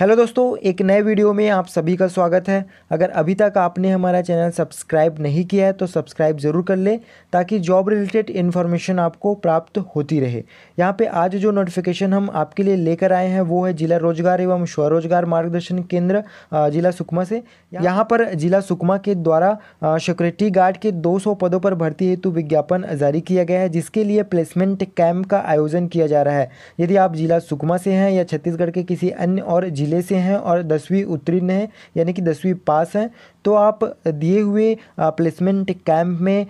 hello दोस्तों एक नए वीडियो में आप सभी का स्वागत है अगर अभी तक आपने हमारा चैनल सब्सक्राइब नहीं किया है तो सब्सक्राइब ज़रूर कर लें ताकि जॉब रिलेटेड इन्फॉर्मेशन आपको प्राप्त होती रहे यहाँ पे आज जो नोटिफिकेशन हम आपके लिए लेकर आए हैं वो है जिला रोजगार एवं स्वरोजगार मार्गदर्शन केंद्र जिला सुकमा से यहाँ पर जिला सुकमा के द्वारा सिक्योरिटी गार्ड के दो पदों पर भर्ती हेतु विज्ञापन जारी किया गया है जिसके लिए प्लेसमेंट कैम्प का आयोजन किया जा रहा है यदि आप जिला सुकमा से हैं या छत्तीसगढ़ के किसी अन्य और ज़िले से हैं और दसवीं उत्तीर्ण हैं यानी कि दसवीं पास हैं तो आप दिए हुए प्लेसमेंट कैंप में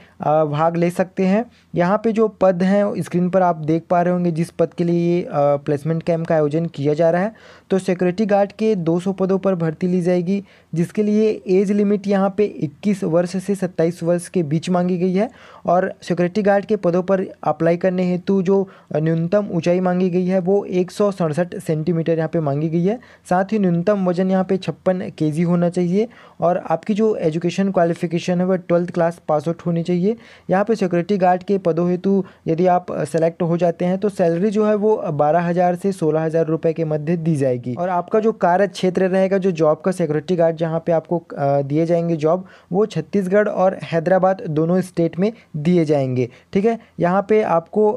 भाग ले सकते हैं यहाँ पे जो पद हैं स्क्रीन पर आप देख पा रहे होंगे जिस पद के लिए ये प्लेसमेंट कैंप का आयोजन किया जा रहा है तो सिक्योरिटी गार्ड के 200 पदों पर भर्ती ली जाएगी जिसके लिए एज लिमिट यहाँ पे 21 वर्ष से 27 वर्ष के बीच मांगी गई है और सिक्योरिटी गार्ड के पदों पर अप्लाई करने हेतु जो न्यूनतम ऊँचाई मांगी गई है वो एक सेंटीमीटर यहाँ पर मांगी गई है साथ ही न्यूनतम वजन यहाँ पर छप्पन के होना चाहिए और आप आपकी जो एजुकेशन क्वालिफिकेशन है वह ट्वेल्थ क्लास पास आउट होनी चाहिए यहाँ पे सिक्योरिटी गार्ड के पदों हेतु यदि आप सेलेक्ट हो जाते हैं तो सैलरी जो है वो बारह हज़ार से सोलह हज़ार रुपये के मध्य दी जाएगी और आपका जो कार्य क्षेत्र रहेगा जो जॉब का सिक्योरिटी गार्ड जहाँ पर आपको दिए जाएंगे जॉब वो छत्तीसगढ़ और हैदराबाद दोनों स्टेट में दिए जाएंगे ठीक है यहाँ पे आपको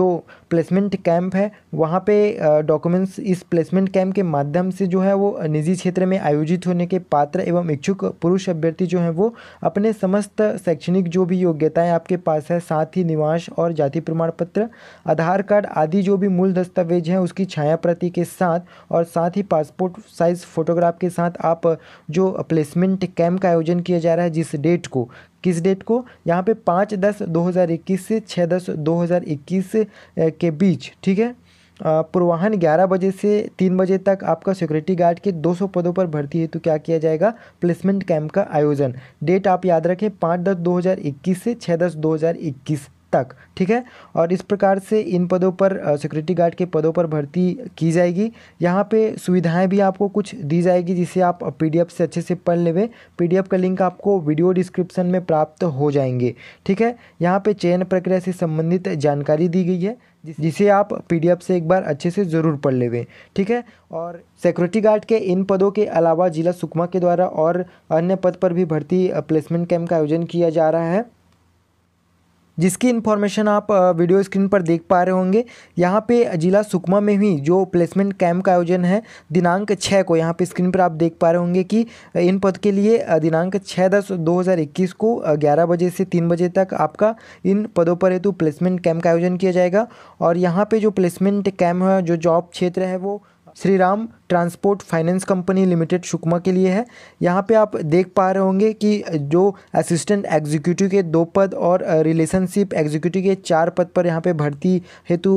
जो प्लेसमेंट कैंप है वहाँ पे डॉक्यूमेंट्स इस प्लेसमेंट कैंप के माध्यम से जो है वो निजी क्षेत्र में आयोजित होने के पात्र एवं इच्छुक पुरुष अभ्यर्थी जो हैं वो अपने समस्त शैक्षणिक जो भी योग्यताएं आपके पास है साथ ही निवास और जाति प्रमाण पत्र आधार कार्ड आदि जो भी मूल दस्तावेज हैं उसकी छाया प्रति के साथ और साथ ही पासपोर्ट साइज़ फ़ोटोग्राफ के साथ आप जो प्लेसमेंट कैम्प का आयोजन किया जा रहा है जिस डेट को किस डेट को यहाँ पे पाँच दस इक्कीस से छः दस इक्कीस के बीच ठीक है पूर्वाहन 11 बजे से 3 बजे तक आपका सिक्योरिटी गार्ड के 200 पदों पर भर्ती हेतु क्या किया जाएगा प्लेसमेंट कैंप का आयोजन डेट आप याद रखें पाँच दस 2021 से छः दस 2021 तक ठीक है और इस प्रकार से इन पदों पर सिक्योरिटी गार्ड के पदों पर भर्ती की जाएगी यहाँ पे सुविधाएं भी आपको कुछ दी जाएगी जिसे आप पीडीएफ से अच्छे से पढ़ लेवे पीडीएफ का लिंक आपको वीडियो डिस्क्रिप्शन में प्राप्त हो जाएंगे ठीक है यहाँ पे चयन प्रक्रिया से संबंधित जानकारी दी गई है जिसे आप पी से एक बार अच्छे से ज़रूर पढ़ लेवे ठीक है और सिक्योरिटी गार्ड के इन पदों के अलावा जिला सुकमा के द्वारा और अन्य पद पर भी भर्ती प्लेसमेंट कैंप का आयोजन किया जा रहा है जिसकी इन्फॉर्मेशन आप वीडियो स्क्रीन पर देख पा रहे होंगे यहाँ पे जिला सुकमा में ही जो प्लेसमेंट कैंप का आयोजन है दिनांक छः को यहाँ पे स्क्रीन पर आप देख पा रहे होंगे कि इन पद के लिए दिनांक छः दस दो हज़ार इक्कीस को ग्यारह बजे से तीन बजे तक आपका इन पदों पर हेतु प्लेसमेंट कैंप का आयोजन किया जाएगा और यहाँ पर जो प्लेसमेंट कैम्प है जो जॉब क्षेत्र है वो Shri Ram Transport Finance Company Limited Sukma के लिए है यहाँ पे आप देख पा रहे होंगे कि जो असिस्टेंट एग्जीक्यूटिव के दो पद और रिलेशनशिप एग्जीक्यूटिव के चार पद पर यहाँ पे भर्ती हेतु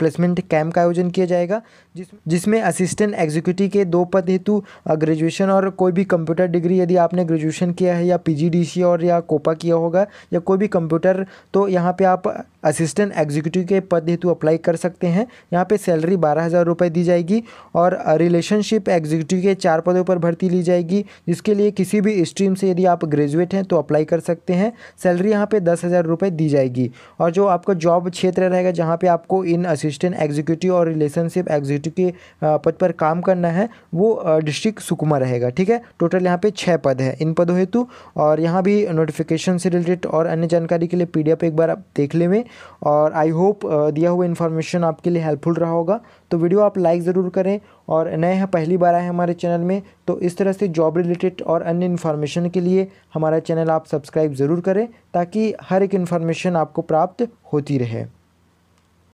प्लेसमेंट कैंप का आयोजन किया जाएगा जिस जिसमें असिस्टेंट एग्जीक्यूटिव के दो पद हेतु ग्रेजुएशन और कोई भी कंप्यूटर डिग्री यदि आपने ग्रेजुएशन किया है या पी और या कोपा किया होगा या कोई भी कंप्यूटर तो यहाँ पर आप असिस्टेंट एग्जीक्यूटिव के पद हेतु अप्लाई कर सकते हैं यहाँ पर सैलरी बारह हज़ार रुपये दी जाएगी और रिलेशनशिप एग्जीक्यूटिव के चार पदों पर भर्ती ली जाएगी जिसके लिए किसी भी स्ट्रीम से यदि आप ग्रेजुएट हैं तो अप्लाई कर सकते हैं सैलरी यहाँ पे दस हज़ार रुपये दी जाएगी और जो आपका जॉब क्षेत्र रहेगा जहाँ पे आपको इन असिस्टेंट एग्जीक्यूटिव और रिलेशनशिप एग्जीक्यूटिव के पद पर काम करना है वो डिस्ट्रिक्ट सुकमा रहेगा ठीक है टोटल यहाँ पर छः पद है इन पदों हेतु और यहाँ भी नोटिफिकेशन से रिलेटेड और अन्य जानकारी के लिए पी एक बार आप देख लेवें और आई होप दिया हुआ इन्फॉर्मेशन आपके लिए हेल्पफुल रहा होगा तो वीडियो आप लाइक ज़रूर करें और और नए हैं पहली बार आए हैं हमारे चैनल में तो इस तरह से जॉब रिलेटेड और अन्य इन्फॉर्मेशन के लिए हमारा चैनल आप सब्सक्राइब ज़रूर करें ताकि हर एक इन्फॉर्मेशन आपको प्राप्त होती रहे